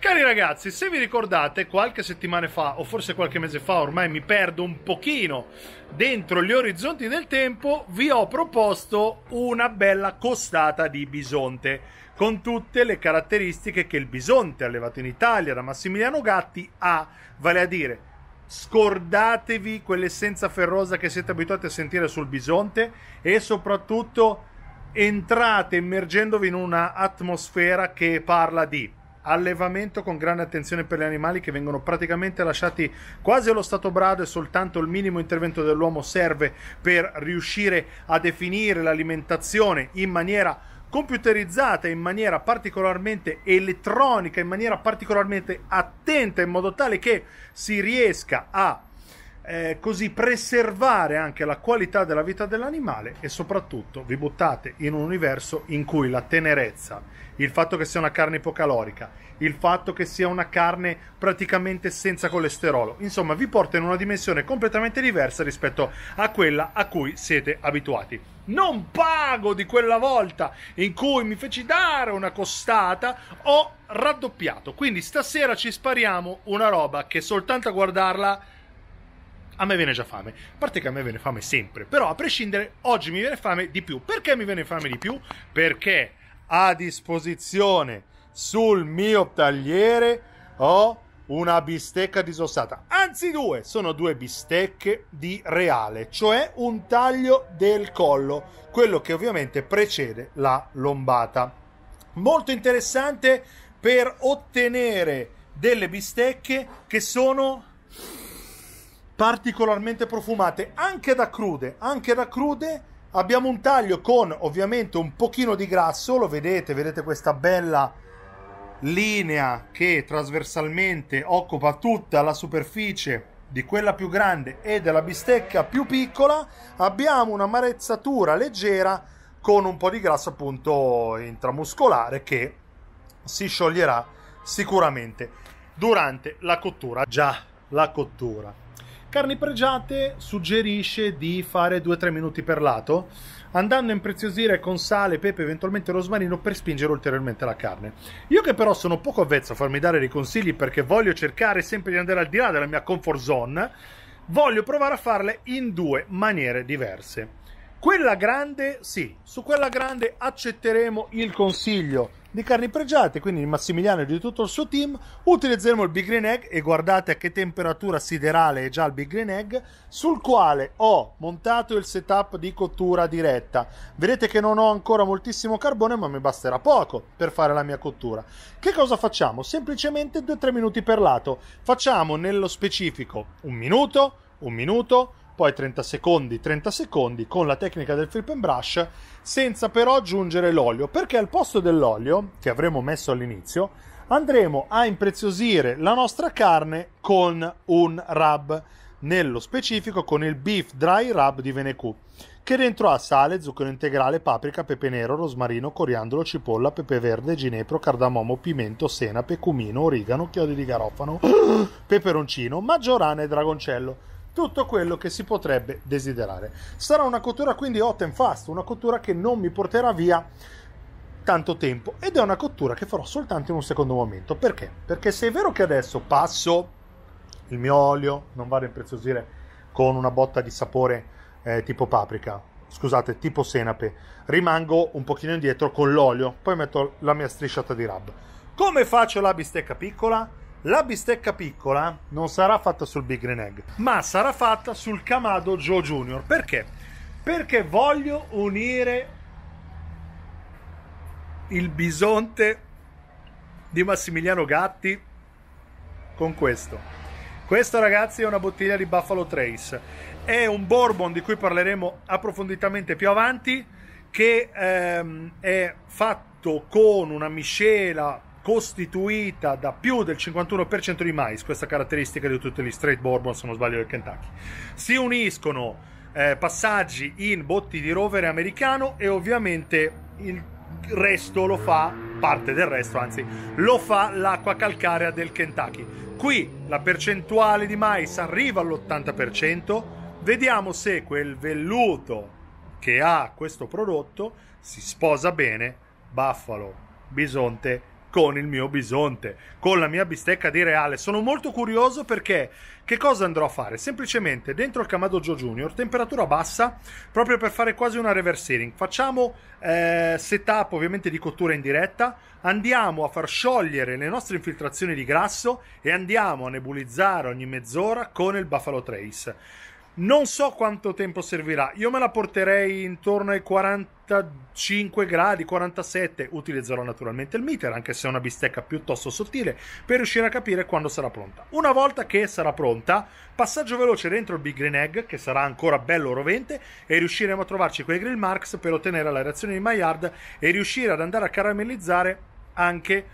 Cari ragazzi, se vi ricordate, qualche settimana fa, o forse qualche mese fa, ormai mi perdo un pochino dentro gli orizzonti del tempo, vi ho proposto una bella costata di bisonte, con tutte le caratteristiche che il bisonte allevato in Italia da Massimiliano Gatti ha, vale a dire scordatevi quell'essenza ferrosa che siete abituati a sentire sul bisonte e soprattutto entrate immergendovi in una atmosfera che parla di allevamento con grande attenzione per gli animali che vengono praticamente lasciati quasi allo stato brado e soltanto il minimo intervento dell'uomo serve per riuscire a definire l'alimentazione in maniera computerizzata in maniera particolarmente elettronica, in maniera particolarmente attenta, in modo tale che si riesca a eh, così preservare anche la qualità della vita dell'animale e soprattutto vi buttate in un universo in cui la tenerezza, il fatto che sia una carne ipocalorica, il fatto che sia una carne praticamente senza colesterolo, insomma vi porta in una dimensione completamente diversa rispetto a quella a cui siete abituati. Non pago di quella volta in cui mi feci dare una costata, ho raddoppiato. Quindi stasera ci spariamo una roba che soltanto a guardarla a me viene già fame. A parte che a me viene fame sempre, però a prescindere, oggi mi viene fame di più. Perché mi viene fame di più? Perché a disposizione sul mio tagliere ho una bistecca disossata. Anzi, due, sono due bistecche di reale, cioè un taglio del collo, quello che ovviamente precede la lombata. Molto interessante per ottenere delle bistecche che sono particolarmente profumate anche da crude anche da crude abbiamo un taglio con ovviamente un pochino di grasso lo vedete vedete questa bella linea che trasversalmente occupa tutta la superficie di quella più grande e della bistecca più piccola abbiamo un'amarezzatura leggera con un po' di grasso appunto intramuscolare che si scioglierà sicuramente durante la cottura già la cottura Carni pregiate suggerisce di fare 2-3 minuti per lato, andando a impreziosire con sale, pepe, eventualmente rosmarino per spingere ulteriormente la carne. Io che però sono poco avvezzo a farmi dare dei consigli perché voglio cercare sempre di andare al di là della mia comfort zone, voglio provare a farle in due maniere diverse. Quella grande, sì, su quella grande accetteremo il consiglio di carni pregiate, quindi Massimiliano e di tutto il suo team, utilizzeremo il Big Green Egg e guardate a che temperatura siderale è già il Big Green Egg, sul quale ho montato il setup di cottura diretta. Vedete che non ho ancora moltissimo carbone, ma mi basterà poco per fare la mia cottura. Che cosa facciamo? Semplicemente 2-3 minuti per lato. Facciamo nello specifico un minuto, un minuto, poi 30 secondi, 30 secondi con la tecnica del flip and brush senza però aggiungere l'olio perché al posto dell'olio che avremo messo all'inizio andremo a impreziosire la nostra carne con un rub nello specifico con il beef dry rub di Venecu che dentro ha sale, zucchero integrale, paprika, pepe nero, rosmarino, coriandolo, cipolla, pepe verde, ginepro, cardamomo, pimento, senape, cumino, origano, chiodi di garofano, peperoncino, maggiorana e dragoncello tutto quello che si potrebbe desiderare. Sarà una cottura quindi hot and fast, una cottura che non mi porterà via tanto tempo ed è una cottura che farò soltanto in un secondo momento. Perché? Perché se è vero che adesso passo il mio olio, non vado a impreziosire con una botta di sapore eh, tipo paprika, scusate, tipo senape, rimango un pochino indietro con l'olio, poi metto la mia strisciata di rub. Come faccio la bistecca piccola? La bistecca piccola non sarà fatta sul Big Green Egg, ma sarà fatta sul Kamado Joe Junior. Perché? Perché voglio unire il bisonte di Massimiliano Gatti con questo. Questa ragazzi è una bottiglia di Buffalo Trace, è un bourbon di cui parleremo approfonditamente più avanti che ehm, è fatto con una miscela costituita da più del 51% di mais, questa caratteristica di tutti gli straight bourbon se non sbaglio del Kentucky. Si uniscono eh, passaggi in botti di rovere americano e ovviamente il resto lo fa, parte del resto anzi, lo fa l'acqua calcarea del Kentucky. Qui la percentuale di mais arriva all'80%, vediamo se quel velluto che ha questo prodotto si sposa bene, Buffalo, Bisonte con il mio bisonte, con la mia bistecca di reale. Sono molto curioso perché che cosa andrò a fare? Semplicemente dentro il Camadoggio Junior, temperatura bassa, proprio per fare quasi una reverse searing. Facciamo eh, setup ovviamente di cottura in diretta, andiamo a far sciogliere le nostre infiltrazioni di grasso e andiamo a nebulizzare ogni mezz'ora con il Buffalo Trace. Non so quanto tempo servirà, io me la porterei intorno ai 45 gradi, 47, utilizzerò naturalmente il meter, anche se è una bistecca piuttosto sottile, per riuscire a capire quando sarà pronta. Una volta che sarà pronta, passaggio veloce dentro il Big Green Egg, che sarà ancora bello rovente, e riusciremo a trovarci quei grill marks per ottenere la reazione di Maillard e riuscire ad andare a caramellizzare anche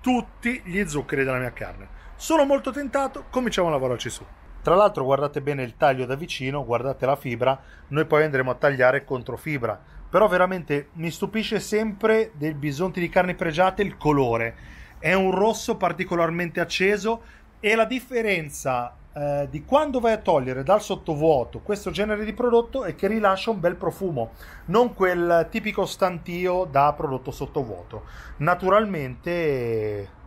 tutti gli zuccheri della mia carne. Sono molto tentato, cominciamo a lavorarci su. Tra l'altro guardate bene il taglio da vicino, guardate la fibra, noi poi andremo a tagliare contro fibra. Però veramente mi stupisce sempre dei bisonti di carni pregiate il colore. È un rosso particolarmente acceso e la differenza eh, di quando vai a togliere dal sottovuoto questo genere di prodotto è che rilascia un bel profumo, non quel tipico stantio da prodotto sottovuoto. Naturalmente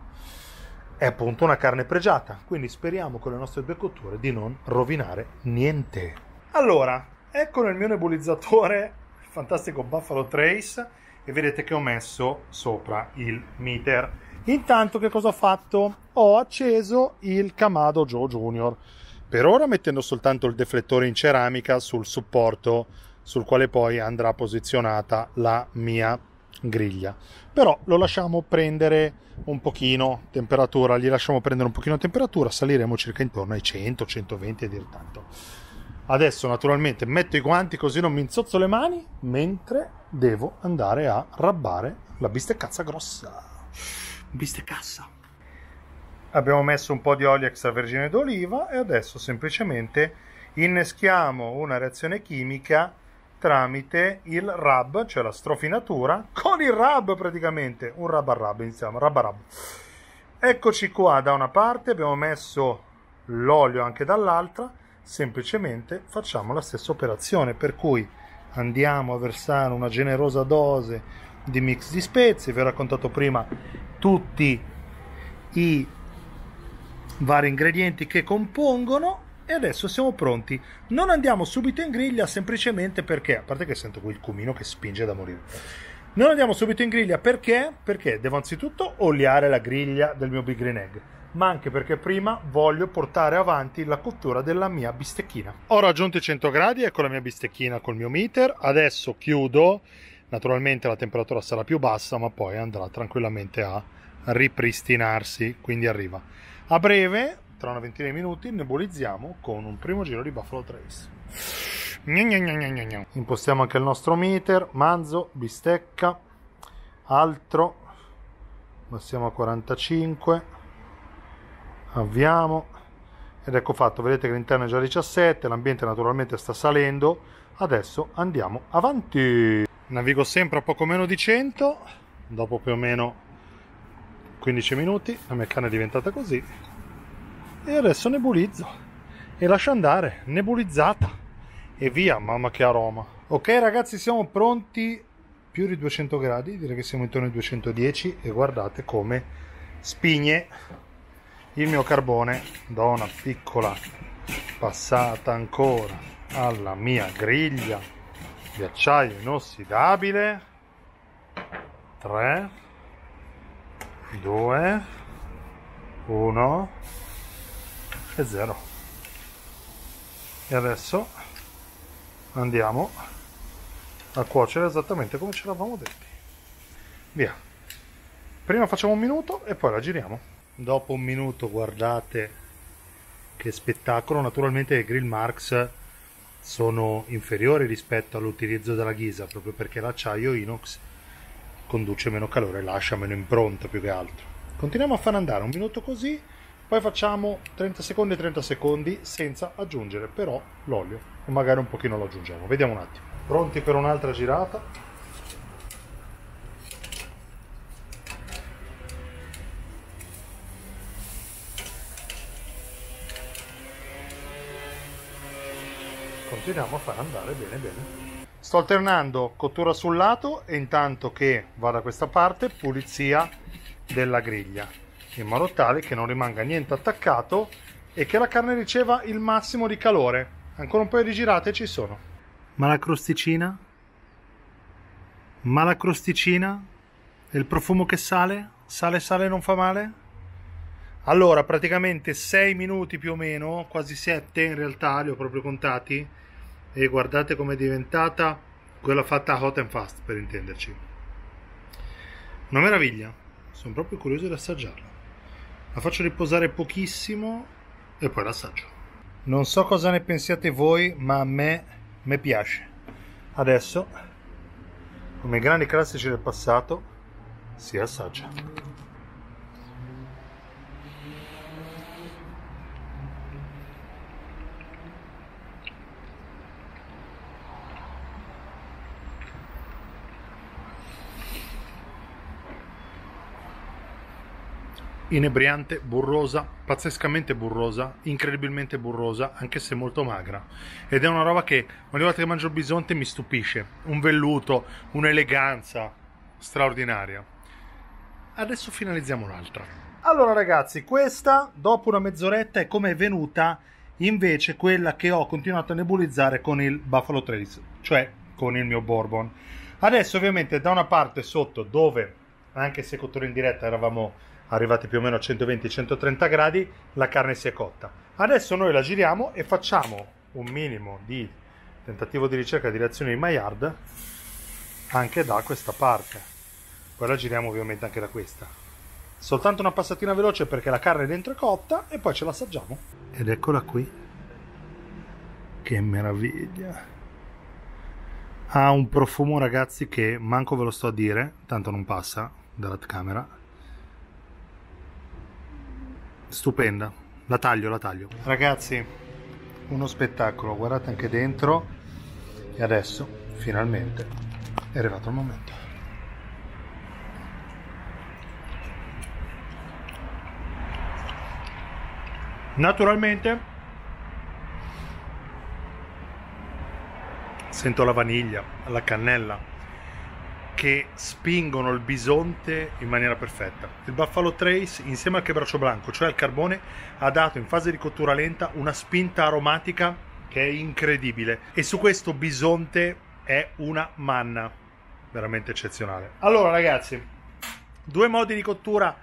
è appunto una carne pregiata, quindi speriamo con le nostre due cotture di non rovinare niente. Allora, ecco nel mio nebulizzatore, il fantastico Buffalo Trace, e vedete che ho messo sopra il meter. Intanto che cosa ho fatto? Ho acceso il Kamado Joe Junior, per ora mettendo soltanto il deflettore in ceramica sul supporto sul quale poi andrà posizionata la mia griglia però lo lasciamo prendere un pochino temperatura gli lasciamo prendere un pochino temperatura saliremo circa intorno ai 100 120 e dir tanto adesso naturalmente metto i guanti così non mi inzozzo le mani mentre devo andare a rabbare la bisteccazza grossa bisteccazza abbiamo messo un po' di olio extravergine d'oliva e adesso semplicemente inneschiamo una reazione chimica tramite il rub, cioè la strofinatura, con il rub praticamente, un rub a rub, iniziamo, rub a rub. Eccoci qua, da una parte abbiamo messo l'olio anche dall'altra, semplicemente facciamo la stessa operazione, per cui andiamo a versare una generosa dose di mix di spezie, vi ho raccontato prima tutti i vari ingredienti che compongono e adesso siamo pronti. Non andiamo subito in griglia semplicemente perché, a parte che sento quel cumino che spinge da morire. Non andiamo subito in griglia perché? Perché devo anzitutto oliare la griglia del mio Big Green Egg, ma anche perché prima voglio portare avanti la cottura della mia bistecchina. Ho raggiunto i 100 gradi, ecco la mia bistecchina col mio meter, adesso chiudo, naturalmente la temperatura sarà più bassa, ma poi andrà tranquillamente a ripristinarsi, quindi arriva. A breve tra una ventina di minuti nebulizziamo con un primo giro di Buffalo Trace. Gna gna gna Impostiamo anche il nostro meter, manzo, bistecca, altro, passiamo a 45, avviamo ed ecco fatto, vedete che l'interno è già 17, l'ambiente naturalmente sta salendo, adesso andiamo avanti. Navigo sempre a poco meno di 100, dopo più o meno 15 minuti, la mia canna è diventata così, e adesso nebulizzo e lascio andare nebulizzata e via mamma che aroma ok ragazzi siamo pronti più di 200 gradi direi che siamo intorno ai 210 e guardate come spigne il mio carbone do una piccola passata ancora alla mia griglia di acciaio inossidabile 3 2 1 e 0 e adesso andiamo a cuocere esattamente come ce l'avamo detto via prima facciamo un minuto e poi la giriamo dopo un minuto guardate che spettacolo naturalmente i grill marks sono inferiori rispetto all'utilizzo della ghisa proprio perché l'acciaio inox conduce meno calore lascia meno impronta più che altro continuiamo a far andare un minuto così poi facciamo 30 secondi e 30 secondi senza aggiungere però l'olio e magari un pochino lo aggiungiamo vediamo un attimo pronti per un'altra girata continuiamo a far andare bene bene sto alternando cottura sul lato e intanto che vado da questa parte pulizia della griglia in modo tale che non rimanga niente attaccato e che la carne riceva il massimo di calore. Ancora un paio di girate ci sono. Ma la crosticina? Ma la crosticina? E il profumo che sale? Sale, sale, non fa male? Allora, praticamente 6 minuti più o meno, quasi 7 in realtà, li ho proprio contati. E guardate com'è diventata quella fatta hot and fast, per intenderci. Una meraviglia, sono proprio curioso di assaggiarla. La faccio riposare pochissimo e poi l'assaggio. Non so cosa ne pensiate voi, ma a me, me piace. Adesso, come i grandi classici del passato, si assaggia. inebriante, burrosa, pazzescamente burrosa, incredibilmente burrosa, anche se molto magra. Ed è una roba che ogni volta che mangio il bisonte mi stupisce. Un velluto, un'eleganza straordinaria. Adesso finalizziamo un'altra. Allora ragazzi, questa dopo una mezz'oretta è come è venuta invece quella che ho continuato a nebulizzare con il Buffalo Trace, cioè con il mio Bourbon. Adesso ovviamente da una parte sotto dove, anche se cottura in diretta eravamo arrivati più o meno a 120-130 gradi, la carne si è cotta. Adesso noi la giriamo e facciamo un minimo di tentativo di ricerca di reazione di Maillard anche da questa parte. Poi la giriamo ovviamente anche da questa. Soltanto una passatina veloce perché la carne dentro è cotta e poi ce l'assaggiamo. Ed eccola qui. Che meraviglia! Ha un profumo ragazzi che manco ve lo sto a dire, tanto non passa dalla camera stupenda. La taglio, la taglio. Ragazzi, uno spettacolo, guardate anche dentro. E adesso, finalmente, è arrivato il momento. Naturalmente sento la vaniglia, la cannella, che spingono il bisonte in maniera perfetta. Il Buffalo Trace, insieme al chebraccio bianco, cioè al carbone, ha dato in fase di cottura lenta una spinta aromatica che è incredibile. E su questo bisonte è una manna veramente eccezionale. Allora, ragazzi, due modi di cottura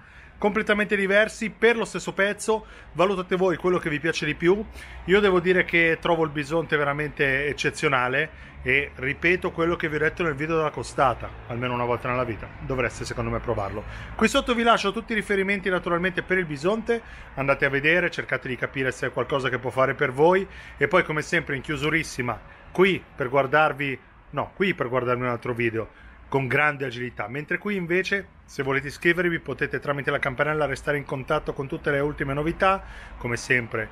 completamente diversi per lo stesso pezzo. Valutate voi quello che vi piace di più. Io devo dire che trovo il bisonte veramente eccezionale e ripeto quello che vi ho detto nel video della costata, almeno una volta nella vita. Dovreste secondo me provarlo. Qui sotto vi lascio tutti i riferimenti naturalmente per il bisonte, andate a vedere, cercate di capire se è qualcosa che può fare per voi e poi come sempre in chiusurissima qui per guardarvi no, qui per guardarmi un altro video con grande agilità, mentre qui invece se volete iscrivervi potete tramite la campanella restare in contatto con tutte le ultime novità, come sempre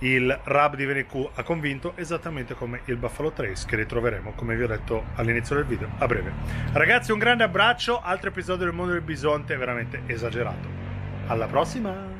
il Rab di VNQ ha convinto esattamente come il Buffalo Trace che ritroveremo come vi ho detto all'inizio del video a breve. Ragazzi un grande abbraccio, altro episodio del mondo del bisonte veramente esagerato. Alla prossima!